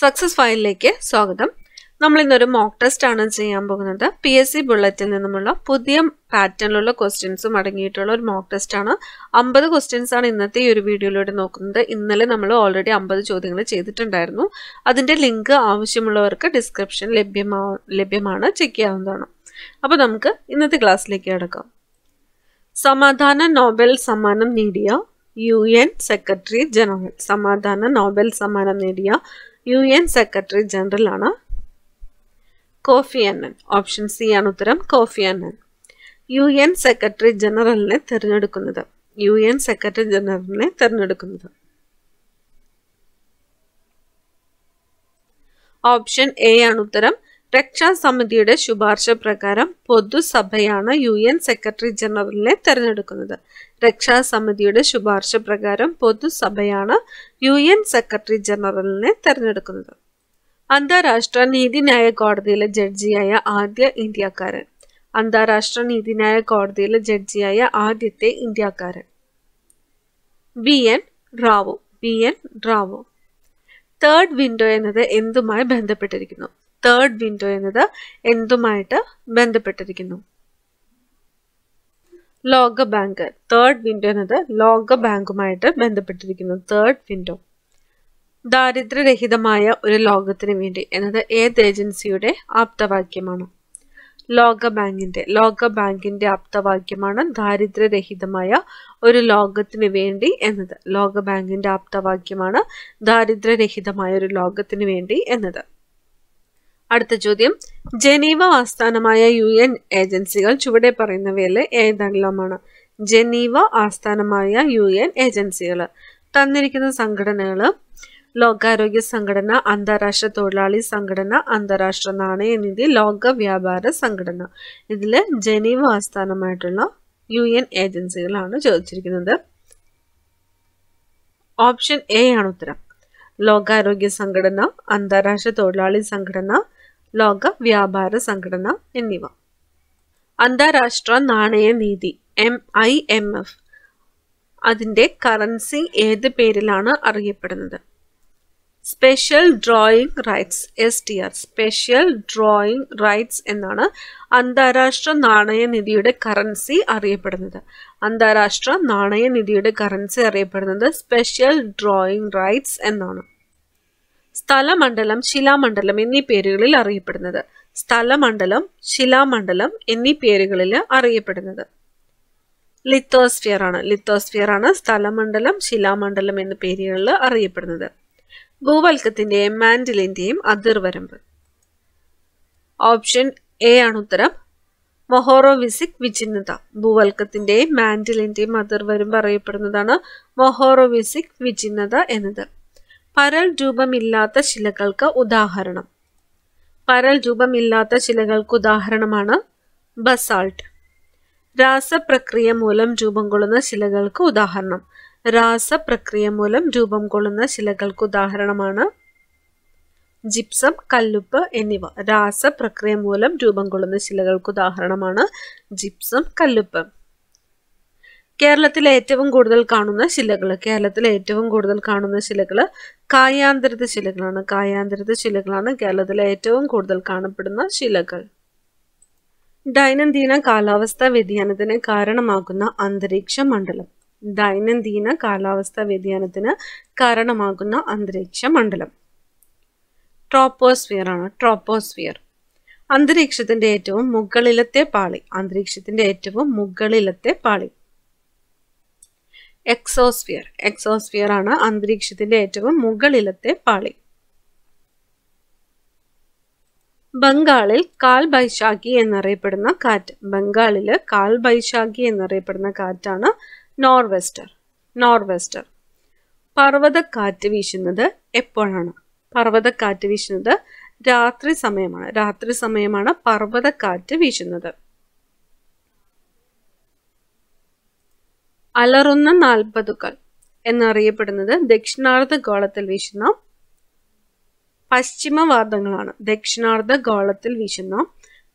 success ഫയലിലേക്ക് സ്വാഗതം നമ്മൾ ഇന്നൊരു മോക്ക് ടെസ്റ്റ് ആണ് ചെയ്യാൻ പോകുന്നത് പി എസ് സി ബുള്ളറ്റിൽ നിന്നുമുള്ള പുതിയ പാറ്റേണിലുള്ള ക്വസ്റ്റ്യൻസും അടങ്ങിയിട്ടുള്ള ഒരു മോക്ക് ടെസ്റ്റ് ആണ് അമ്പത് ക്വസ്റ്റ്യൻസ് ആണ് ഇന്നത്തെ ഈ ഒരു വീഡിയോയിലൂടെ നോക്കുന്നത് ഇന്നലെ നമ്മൾ ഓൾറെഡി അമ്പത് ചോദ്യങ്ങൾ ചെയ്തിട്ടുണ്ടായിരുന്നു അതിൻ്റെ ലിങ്ക് ആവശ്യമുള്ളവർക്ക് ഡിസ്ക്രിപ്ഷൻ ലഭ്യമാ ലഭ്യമാണ് ചെക്ക് ചെയ്യാവുന്നതാണ് അപ്പോൾ നമുക്ക് ഇന്നത്തെ ക്ലാസ്സിലേക്ക് കിടക്കാം സമാധാന നോബൽ സമ്മാനം നേടിയ യു എൻ സെക്രട്ടറി ജനറൽ സമാധാന നോബൽ സമ്മാനം നേടിയ യു എൻ സെക്രട്ടറി ജനറൽ ആണ് കോഫി അന്നൻ ഓപ്ഷൻ സി ആണ് ഉത്തരം Kofi Annan U N secretary ജനറലിനെ തിരഞ്ഞെടുക്കുന്നത് യു എൻ സെക്രട്ടറി ജനറലിനെ തിരഞ്ഞെടുക്കുന്നത് ഓപ്ഷൻ എ ആണ് ഉത്തരം രക്ഷാസമിതിയുടെ ശുപാർശ പ്രകാരം പൊതുസഭയാണ് യു എൻ സെക്രട്ടറി ജനറലിനെ തെരഞ്ഞെടുക്കുന്നത് രക്ഷാസമിതിയുടെ ശുപാർശ പ്രകാരം പൊതുസഭയാണ് യു എൻ സെക്രട്ടറി ജനറലിനെ തെരഞ്ഞെടുക്കുന്നത് അന്താരാഷ്ട്ര നീതിന്യായ കോടതിയിലെ ജഡ്ജിയായ ആദ്യ ഇന്ത്യക്കാരൻ അന്താരാഷ്ട്ര നീതിന്യായ കോടതിയിലെ ജഡ്ജിയായ ആദ്യത്തെ ഇന്ത്യക്കാരൻ B N Rao B N Rao third window എന്നത് എന്തുമായി ബന്ധപ്പെട്ടിരിക്കുന്നു തേർഡ് വിൻഡോ എന്നത് എന്തുമായിട്ട് ബന്ധപ്പെട്ടിരിക്കുന്നു ലോക ബാങ്ക് തേർഡ് വിൻഡോ എന്നത് ലോക ബാങ്കുമായിട്ട് ബന്ധപ്പെട്ടിരിക്കുന്നു തേർഡ് വിൻഡോ ദാരിദ്ര്യരഹിതമായ ഒരു ലോകത്തിന് വേണ്ടി എന്നത് ഏത് ഏജൻസിയുടെ ആപ്തവാക്യമാണ് ലോക ബാങ്കിൻ്റെ ലോക ബാങ്കിൻ്റെ ആപ്തവാക്യമാണ് ദാരിദ്ര്യരഹിതമായ ഒരു ലോകത്തിന് വേണ്ടി എന്നത് ലോക ബാങ്കിൻ്റെ ആപ്തവാക്യമാണ് ദാരിദ്ര്യരഹിതമായ ഒരു ലോകത്തിന് വേണ്ടി എന്നത് അടുത്ത ചോദ്യം ജനീവ ആസ്ഥാനമായ യു എൻ ഏജൻസികൾ ചുവടെ പറയുന്നവയിൽ ഏതെല്ലാമാണ് ജനീവ ആസ്ഥാനമായ യു എൻ ഏജൻസികൾ തന്നിരിക്കുന്ന സംഘടനകൾ ലോകാരോഗ്യ സംഘടന അന്താരാഷ്ട്ര തൊഴിലാളി സംഘടന അന്താരാഷ്ട്ര നാണയ നിധി ലോക വ്യാപാര സംഘടന ഇതിൽ ജനീവ ആസ്ഥാനമായിട്ടുള്ള യു എൻ ഏജൻസികളാണ് ചോദിച്ചിരിക്കുന്നത് ഓപ്ഷൻ എ ആണ് ഉത്തരം ലോകാരോഗ്യ സംഘടന അന്താരാഷ്ട്ര തൊഴിലാളി സംഘടന ലോക വ്യാപാര സംഘടന എന്നിവ അന്താരാഷ്ട്ര നീതി എം ഐ എം എഫ് അതിൻ്റെ കറൻസി ഏത് പേരിലാണ് അറിയപ്പെടുന്നത് special drawing rights S T R special drawing rights എന്നാണ് അന്താരാഷ്ട്ര നാണയനിധിയുടെ കറൻസി അറിയപ്പെടുന്നത് അന്താരാഷ്ട്ര നാണയനിധിയുടെ കറൻസി അറിയപ്പെടുന്നത് സ്പെഷ്യൽ ഡ്രോയിങ് റൈറ്റ്സ് എന്നാണ് സ്ഥലമണ്ഡലം ശിലാമണ്ഡലം എന്നീ പേരുകളിൽ അറിയപ്പെടുന്നത് സ്ഥലമണ്ഡലം ശിലാമണ്ഡലം എന്നീ പേരുകളിൽ അറിയപ്പെടുന്നത് ലിത്തോസ്ഫിയർ ആണ് ലിത്തോസ്ഫിയർ ആണ് സ്ഥലമണ്ഡലം ശിലാമണ്ഡലം എന്ന പേരുകളിൽ അറിയപ്പെടുന്നത് ഭൂവൽക്കത്തിന്റെയും മാൻഡലിന്റെയും അതിർവരമ്പ് ഓപ്ഷൻ എ ആണ് ഉത്തരം മൊഹോറോവിസിക് വിചിന്നത ഭൂവൽക്കത്തിന്റെയും മാൻഡലിന്റെയും അതിർവരമ്പ് അറിയപ്പെടുന്നതാണ് മൊഹോറോവിസിക് വിചിന്നത എന്നത് പരൽ രൂപമില്ലാത്ത ശിലകൾക്ക് ഉദാഹരണം പരൽ രൂപമില്ലാത്ത ശിലകൾക്ക് ഉദാഹരണമാണ് ബസാൾട്ട് രാസപ്രക്രിയ മൂലം രൂപം കൊള്ളുന്ന ശിലകൾക്ക് ഉദാഹരണം രാസപ്രക്രിയ മൂലം രൂപം കൊള്ളുന്ന ശിലകൾക്ക് ഉദാഹരണമാണ് ജിപ്സം കല്ലുപ്പ് എന്നിവ രാസപ്രക്രിയ മൂലം രൂപം കൊള്ളുന്ന ശിലകൾക്ക് ഉദാഹരണമാണ് ജിപ്സം കല്ലുപ്പ് കേരളത്തിലെ ഏറ്റവും കൂടുതൽ കാണുന്ന ശിലകൾ കേരളത്തിലെ ഏറ്റവും കൂടുതൽ കാണുന്ന ശിലകൾ കായാന്തരത്തെ ശിലകളാണ് കായാന്തരത്തെ ശിലകളാണ് കേരളത്തിലെ ഏറ്റവും കൂടുതൽ കാണപ്പെടുന്ന ശിലകൾ ദൈനംദിന കാലാവസ്ഥാ വ്യതിയാനത്തിന് കാരണമാകുന്ന അന്തരീക്ഷ മണ്ഡലം ദൈനംദിന കാലാവസ്ഥാ വ്യതിയാനത്തിന് കാരണമാകുന്ന അന്തരീക്ഷ മണ്ഡലം ട്രോപ്പോസ്ഫിയർ ആണ് ട്രോപ്പോസ്ഫിയർ അന്തരീക്ഷത്തിന്റെ ഏറ്റവും മുകളിലത്തെ പാളി അന്തരീക്ഷത്തിന്റെ ഏറ്റവും മുകളിലത്തെ പാളി എക്സോസ്ഫിയർ എക്സോസ്ഫിയർ ആണ് അന്തരീക്ഷത്തിന്റെ ഏറ്റവും മുകളിലത്തെ പാളി ബംഗാളിൽ കാൽ ബൈശാഖി എന്നറിയപ്പെടുന്ന കാറ്റ് ബംഗാളിൽ കാൽ ബൈശാഖി എന്നറിയപ്പെടുന്ന കാറ്റാണ് നോർവെസ്റ്റർ നോർവെസ്റ്റർ പർവ്വതക്കാറ്റ് വീശുന്നത് എപ്പോഴാണ് പർവ്വതക്കാറ്റ് വീശുന്നത് രാത്രി സമയമാണ് രാത്രി സമയമാണ് പർവ്വതക്കാറ്റ് വീശുന്നത് അലറുന്ന നാൽപ്പതുകൾ എന്നറിയപ്പെടുന്നത് ദക്ഷിണാർദ്ധ ഗോളത്തിൽ വീശുന്ന പശ്ചിമവാദങ്ങളാണ് ദക്ഷിണാർദ്ധ ഗോളത്തിൽ വീശുന്ന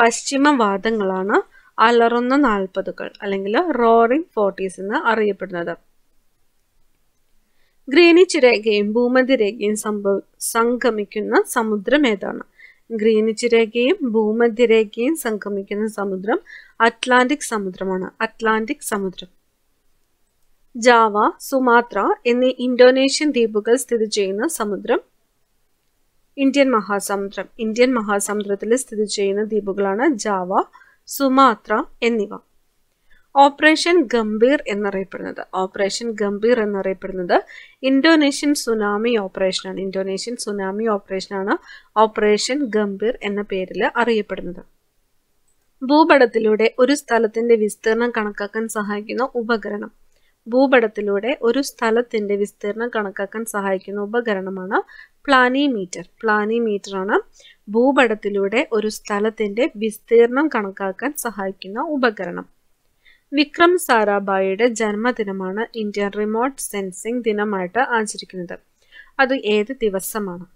പശ്ചിമവാദങ്ങളാണ് അലറുന്ന നാൽപ്പതുകൾ അല്ലെങ്കിൽ റോറിംഗ് ഫോർട്ടീസ് എന്ന് അറിയപ്പെടുന്നത് ഗ്രീനിച്ച് രേഖയും ഭൂമധ്യ രേഖയും സംഭവ സംഗമിക്കുന്ന സമുദ്രം ഏതാണ് ഗ്രീനിച്ച് രേഖയും ഭൂമധ്യ രേഖയും സംഗമിക്കുന്ന സമുദ്രം അറ്റ്ലാന്റിക് സമുദ്രമാണ് അറ്റ്ലാന്റിക് സമുദ്രം ജാവ സുമാത്ര എന്നീ ഇന്തോനേഷ്യൻ ദ്വീപുകൾ സ്ഥിതി ചെയ്യുന്ന സമുദ്രം ഇന്ത്യൻ മഹാസമുദ്രം ഇന്ത്യൻ മഹാസമുദ്രത്തിൽ സ്ഥിതി ചെയ്യുന്ന ദ്വീപുകളാണ് ജാവ സുമാത്ര എന്നിവ ഓപ്പറേഷൻ ഗംഭീർ എന്നറിയപ്പെടുന്നത് ഓപ്പറേഷൻ ഗംഭീർ എന്നറിയപ്പെടുന്നത് ഇന്തോനേഷ്യൻ സുനാമി ഓപ്പറേഷനാണ് ഇന്തോനേഷ്യൻ സുനാമി ഓപ്പറേഷനാണ് ഓപ്പറേഷൻ ഗംഭീർ എന്ന പേരിൽ അറിയപ്പെടുന്നത് ഭൂപടത്തിലൂടെ ഒരു സ്ഥലത്തിന്റെ വിസ്തീർണം കണക്കാക്കാൻ സഹായിക്കുന്ന ഉപകരണം ഭൂപടത്തിലൂടെ ഒരു സ്ഥലത്തിൻ്റെ വിസ്തീർണം കണക്കാക്കാൻ സഹായിക്കുന്ന ഉപകരണമാണ് പ്ലാനിമീറ്റർ പ്ലാനിമീറ്റർ ആണ് ഭൂപടത്തിലൂടെ ഒരു സ്ഥലത്തിൻ്റെ വിസ്തീർണം കണക്കാക്കാൻ സഹായിക്കുന്ന ഉപകരണം വിക്രം സാരാഭായിയുടെ ജന്മദിനമാണ് ഇന്ത്യൻ റിമോട്ട് സെൻസിംഗ് ദിനമായിട്ട് ആചരിക്കുന്നത് അത് ഏത് ദിവസമാണ്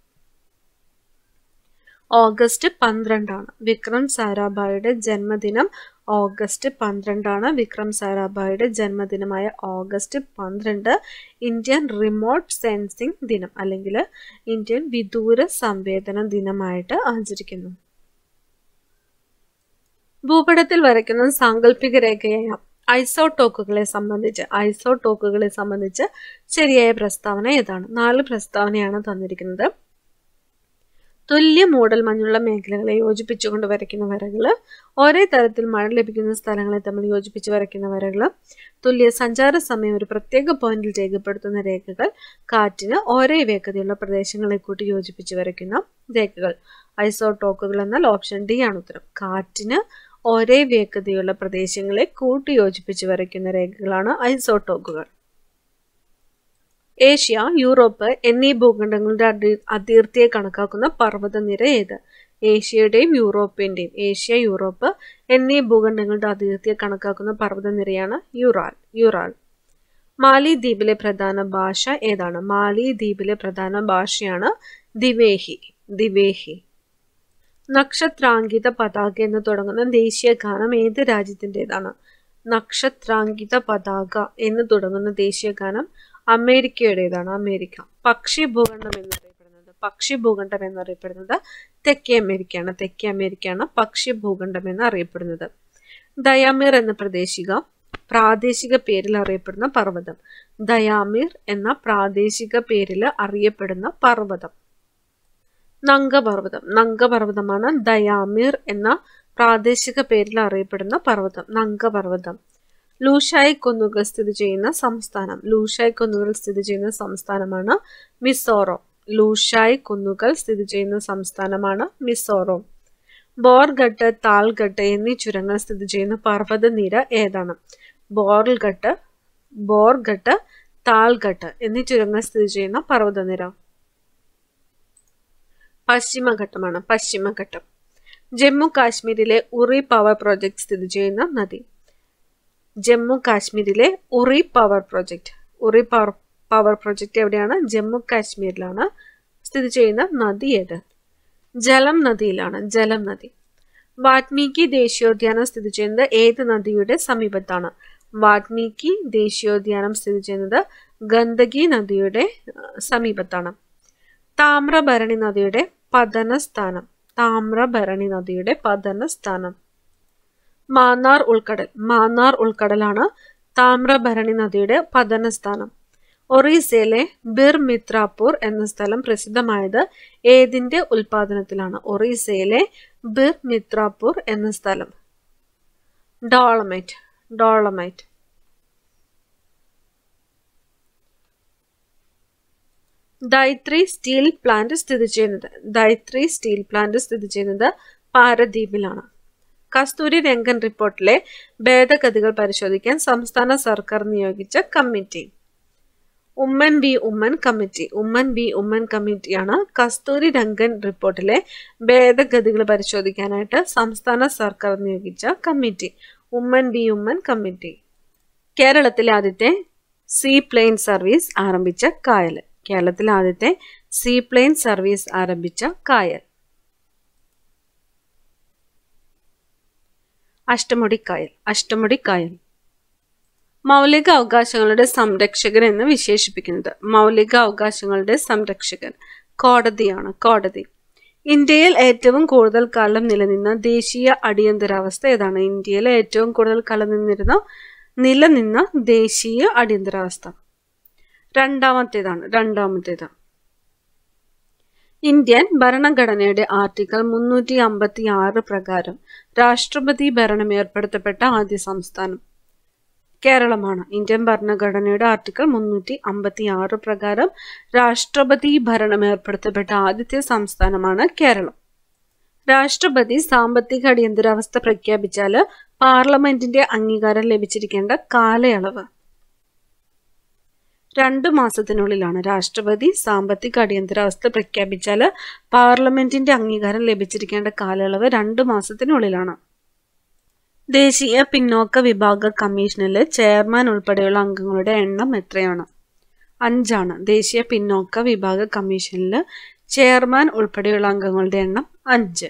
ഓഗസ്റ്റ് പന്ത്രണ്ടാണ് വിക്രം സാരാഭായിയുടെ ജന്മദിനം ഓഗസ്റ്റ് പന്ത്രണ്ടാണ് വിക്രം സാരാഭായിയുടെ ജന്മദിനമായ ഓഗസ്റ്റ് പന്ത്രണ്ട് ഇന്ത്യൻ റിമോട്ട് സെൻസിംഗ് ദിനം അല്ലെങ്കിൽ ഇന്ത്യൻ വിദൂര സംവേദന ദിനമായിട്ട് ആചരിക്കുന്നു ഭൂപടത്തിൽ വരയ്ക്കുന്ന സാങ്കല്പിക രേഖയായ ഐസോടോക്കുകളെ സംബന്ധിച്ച് ഐസോടോക്കുകളെ സംബന്ധിച്ച് ശരിയായ പ്രസ്താവന ഏതാണ് നാല് പ്രസ്താവനയാണ് തന്നിരിക്കുന്നത് തുല്യ മൂടൽ മഞ്ഞുള്ള മേഖലകളെ യോജിപ്പിച്ചുകൊണ്ട് വരയ്ക്കുന്ന വരകൾ ഒരേ തരത്തിൽ മഴ ലഭിക്കുന്ന സ്ഥലങ്ങളെ തമ്മിൽ യോജിപ്പിച്ച് വരയ്ക്കുന്ന വരകൾ തുല്യ സഞ്ചാര സമയം ഒരു പ്രത്യേക പോയിന്റിൽ രേഖപ്പെടുത്തുന്ന രേഖകൾ കാറ്റിന് ഒരേ വേഗതയുള്ള പ്രദേശങ്ങളെ കൂട്ടി യോജിപ്പിച്ച് വരയ്ക്കുന്ന രേഖകൾ ഐസോടോക്കുകൾ എന്നാൽ ഓപ്ഷൻ ഡി ആണ് ഉത്തരം കാറ്റിന് ഒരേ വേഗതയുള്ള പ്രദേശങ്ങളെ കൂട്ടി യോജിപ്പിച്ച് വരയ്ക്കുന്ന രേഖകളാണ് ഐസോടോക്കുകൾ ഏഷ്യ യൂറോപ്പ് എന്നീ ഭൂഖണ്ഡങ്ങളുടെ അതിർത്തിയെ കണക്കാക്കുന്ന പർവ്വതനിര ഏത് ഏഷ്യയുടെയും യൂറോപ്പിന്റെയും ഏഷ്യ യൂറോപ്പ് എന്നീ ഭൂഖണ്ഡങ്ങളുടെ അതിർത്തിയെ കണക്കാക്കുന്ന പർവ്വതനിരയാണ് യുറാൽ യുറാൽ മാലി ദ്വീപിലെ പ്രധാന ഭാഷ ഏതാണ് മാലി ദ്വീപിലെ പ്രധാന ഭാഷയാണ് ദിവേഹി ദിവേഹി നക്ഷത്രാങ്കിത പതാക എന്ന് തുടങ്ങുന്ന ദേശീയ ഗാനം ഏത് രാജ്യത്തിൻ്റെതാണ് നക്ഷത്രാങ്കിത പതാക എന്ന് തുടങ്ങുന്ന ദേശീയ ഗാനം അമേരിക്കയുടേതാണ് അമേരിക്ക പക്ഷി ഭൂഖണ്ഡം എന്നറിയപ്പെടുന്നത് പക്ഷി ഭൂഖണ്ഡം എന്നറിയപ്പെടുന്നത് തെക്കേ അമേരിക്കയാണ് തെക്കേ അമേരിക്കയാണ് പക്ഷി ഭൂഖണ്ഡം അറിയപ്പെടുന്നത് ദയാമീർ എന്ന പ്രദേശിക പ്രാദേശിക പേരിൽ അറിയപ്പെടുന്ന പർവ്വതം ദയാമീർ എന്ന പ്രാദേശിക പേരിൽ അറിയപ്പെടുന്ന പർവ്വതം നംഗപർവ്വതം നംഗപർവ്വതമാണ് ദയാമീർ എന്ന പ്രാദേശിക പേരിൽ അറിയപ്പെടുന്ന പർവ്വതം നംഗപർവ്വതം ലൂഷായ് കുന്നുകൾ സ്ഥിതി ചെയ്യുന്ന സംസ്ഥാനം ലൂഷായ് കുന്നുകൾ സ്ഥിതി ചെയ്യുന്ന സംസ്ഥാനമാണ് മിസോറം ലൂഷായ് കുന്നുകൾ സ്ഥിതി ചെയ്യുന്ന സംസ്ഥാനമാണ് മിസോറം ബോർഗട്ട് താൽഘട്ട് എന്നീ ചുരങ്ങൾ സ്ഥിതി ചെയ്യുന്ന പർവ്വതനിര ഏതാണ് ബോർഗട്ട് ബോർഗട്ട് താൽഘട്ട് എന്നീ ചുരങ്ങൾ സ്ഥിതി ചെയ്യുന്ന പർവ്വതനിര പശ്ചിമഘട്ടമാണ് പശ്ചിമഘട്ടം ജമ്മു കാശ്മീരിലെ ഉറി പവർ പ്രോജക്ട് സ്ഥിതി ചെയ്യുന്ന നദി ജമ്മു കാശ്മീരിലെ Uri power project Uri power power project എവിടെയാണ് ജമ്മു കാശ്മീരിലാണ് സ്ഥിതി ചെയ്യുന്ന നദി ഏത് ജലം നദിയിലാണ് ജലം നദി വാത്മീകി ദേശീയോദ്യാനം സ്ഥിതി ചെയ്യുന്നത് ഏത് നദിയുടെ സമീപത്താണ് വാത്മീകി ദേശീയോദ്യാനം സ്ഥിതി ചെയ്യുന്നത് ഗന്ധകി നദിയുടെ സമീപത്താണ് താമ്രഭരണി നദിയുടെ പതന സ്ഥാനം താമ്രഭരണി നദിയുടെ പതന സ്ഥാനം മാന്നാർ ഉൾക്കടൽ മാന്നാർ ഉൾക്കടലാണ് താമ്രഭരണി നദിയുടെ പതനസ്ഥാനം ഒറീസയിലെ ബിർ മിത്രാപൂർ എന്ന സ്ഥലം പ്രസിദ്ധമായത് ഏതിൻ്റെ ഉൽപാദനത്തിലാണ് ഒറീസയിലെ ബിർ മിത്രാപൂർ എന്ന സ്ഥലം dolomite dolomite Daitari steel plant സ്ഥിതി ചെയ്യുന്നത് ദൈത്രി സ്റ്റീൽ പ്ലാന്റ് സ്ഥിതി ചെയ്യുന്നത് പാരദ്വീപിലാണ് കസ്തൂരി രംഗൻ റിപ്പോർട്ടിലെ ഭേദഗതികൾ പരിശോധിക്കാൻ സംസ്ഥാന സർക്കാർ നിയോഗിച്ച committee Oommen B Oommen committee Oommen B Oommen കമ്മിറ്റിയാണ് കസ്തൂരി രംഗൻ റിപ്പോർട്ടിലെ ഭേദഗതികൾ പരിശോധിക്കാനായിട്ട് സംസ്ഥാന സർക്കാർ നിയോഗിച്ച committee Oommen B Oommen committee കേരളത്തിലെ ആദ്യത്തെ സീ പ്ലെയിൻ സർവീസ് ആരംഭിച്ച കായൽ കേരളത്തിലെ ആദ്യത്തെ സീ പ്ലെയിൻ സർവീസ് ആരംഭിച്ച കായൽ അഷ്ടമുടിക്കായൽ അഷ്ടമുടിക്കായൽ മൗലിക അവകാശങ്ങളുടെ സംരക്ഷകൻ എന്ന് വിശേഷിപ്പിക്കുന്നത് മൗലിക അവകാശങ്ങളുടെ സംരക്ഷകൻ കോടതിയാണ് കോടതി ഇന്ത്യയിൽ ഏറ്റവും കൂടുതൽ കാലം നിലനിന്ന ദേശീയ അടിയന്തരാവസ്ഥ ഏതാണ് ഇന്ത്യയിൽ ഏറ്റവും കൂടുതൽ കാലം നിന്നിരുന്ന നിലനിന്ന ദേശീയ അടിയന്തരാവസ്ഥ രണ്ടാമത്തേതാണ് രണ്ടാമത്തേതാണ് ഇന്ത്യൻ ഭരണഘടനയുടെ ആർട്ടിക്കിൾ മുന്നൂറ്റി അമ്പത്തി ആറ് പ്രകാരം രാഷ്ട്രപതി ഭരണം ഏർപ്പെടുത്തപ്പെട്ട ആദ്യ സംസ്ഥാനം കേരളമാണ് ഇന്ത്യൻ ഭരണഘടനയുടെ ആർട്ടിക്കിൾ മുന്നൂറ്റി അമ്പത്തി ആറ് പ്രകാരം രാഷ്ട്രപതി ഭരണം ഏർപ്പെടുത്തപ്പെട്ട ആദ്യത്തെ സംസ്ഥാനമാണ് കേരളം രാഷ്ട്രപതി സാമ്പത്തിക അടിയന്തരാവസ്ഥ പ്രഖ്യാപിച്ചാൽ പാർലമെന്റിന്റെ അംഗീകാരം ലഭിച്ചിരിക്കേണ്ട കാലയളവ് രണ്ടു മാസത്തിനുള്ളിലാണ് രാഷ്ട്രപതി സാമ്പത്തിക അടിയന്തരാവസ്ഥ പ്രഖ്യാപിച്ചാൽ പാർലമെന്റിന്റെ അംഗീകാരം ലഭിച്ചിരിക്കേണ്ട കാലയളവ് രണ്ടു മാസത്തിനുള്ളിലാണ് ദേശീയ പിന്നോക്ക വിഭാഗ കമ്മീഷനിൽ ചെയർമാൻ ഉൾപ്പെടെയുള്ള അംഗങ്ങളുടെ എണ്ണം എത്രയാണ് അഞ്ചാണ് ദേശീയ പിന്നോക്ക വിഭാഗ കമ്മീഷനിൽ ചെയർമാൻ ഉൾപ്പെടെയുള്ള അംഗങ്ങളുടെ എണ്ണം അഞ്ച്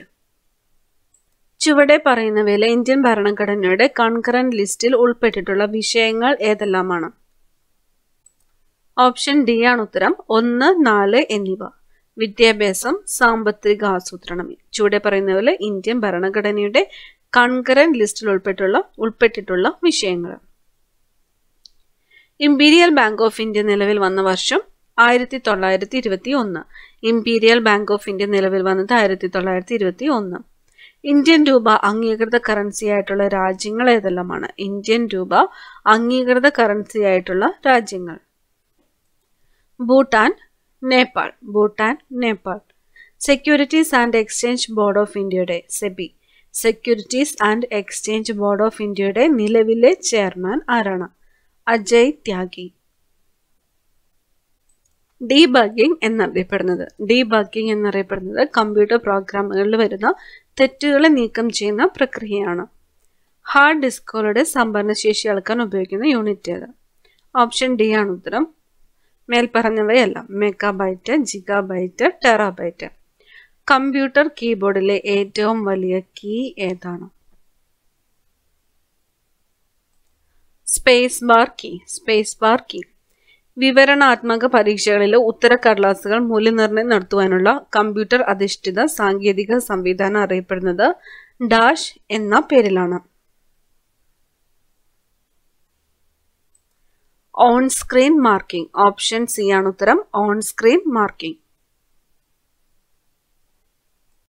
ചുവടെ പറയുന്നവയിൽ ഇന്ത്യൻ ഭരണഘടനയുടെ കൺകറന്റ് ലിസ്റ്റിൽ ഉൾപ്പെട്ടിട്ടുള്ള വിഷയങ്ങൾ ഏതെല്ലാമാണ് ഓപ്ഷൻ ഡി ആണ് ഉത്തരം ഒന്ന് നാല് എന്നിവ വിദ്യാഭ്യാസം സാമ്പത്തിക ആസൂത്രണം ചൂടെ പറയുന്ന പോലെ ഇന്ത്യൻ ഭരണഘടനയുടെ കൺകറന്റ് ലിസ്റ്റിൽ ഉൾപ്പെട്ടുള്ള ഉൾപ്പെട്ടിട്ടുള്ള വിഷയങ്ങൾ ഇംപീരിയൽ ബാങ്ക് ഓഫ് ഇന്ത്യ നിലവിൽ വന്ന വർഷം ആയിരത്തി തൊള്ളായിരത്തി ഇരുപത്തി ഒന്ന് ഇംപീരിയൽ ബാങ്ക് ഓഫ് ഇന്ത്യ നിലവിൽ വന്നത് ആയിരത്തി തൊള്ളായിരത്തി ഇരുപത്തി ഒന്ന് ഇന്ത്യൻ രൂപ അംഗീകൃത കറൻസി ആയിട്ടുള്ള രാജ്യങ്ങൾ ഏതെല്ലാമാണ് ഇന്ത്യൻ രൂപ അംഗീകൃത കറൻസി ആയിട്ടുള്ള രാജ്യങ്ങൾ Bhutan Nepal Bhutan Nepal securities and exchange board of ഇന്ത്യയുടെ SEBI securities and exchange board of ഇന്ത്യയുടെ നിലവിലെ ചെയർമാൻ ആരാണ് അജയ് ത്യാഗി ഡീബഗിംഗ് എന്നറിയപ്പെടുന്നത് ഡീബഗിംഗ് എന്നറിയപ്പെടുന്നത് കമ്പ്യൂട്ടർ പ്രോഗ്രാമുകളിൽ വരുന്ന തെറ്റുകളെ നീക്കം ചെയ്യുന്ന പ്രക്രിയയാണ് ഹാർഡ് ഡിസ്കുകളുടെ സംഭരണശേഷി അളക്കാൻ ഉപയോഗിക്കുന്ന യൂണിറ്റ് ഏത് ഓപ്ഷൻ ഡി ആണ് ഉത്തരം മേൽപ്പറഞ്ഞവയെല്ലാം മെഗാബൈറ്റ് ജിഗാബൈറ്റ് ടെറാബൈറ്റ് കമ്പ്യൂട്ടർ കീബോർഡിലെ ഏറ്റവും വലിയ കീ ഏതാണ് space bar key space bar key വിവരണാത്മക പരീക്ഷകളിലെ ഉത്തരക്കടലാസുകൾ മൂല്യനിർണ്ണയം നടത്തുവാനുള്ള കമ്പ്യൂട്ടർ അധിഷ്ഠിത സാങ്കേതിക സംവിധാനം അറിയപ്പെടുന്നത് ഡാഷ് എന്ന പേരിലാണ് on screen marking option C ആണ് ഉത്തരം ഓൺ സ്ക്രീൻ മാർക്കിംഗ്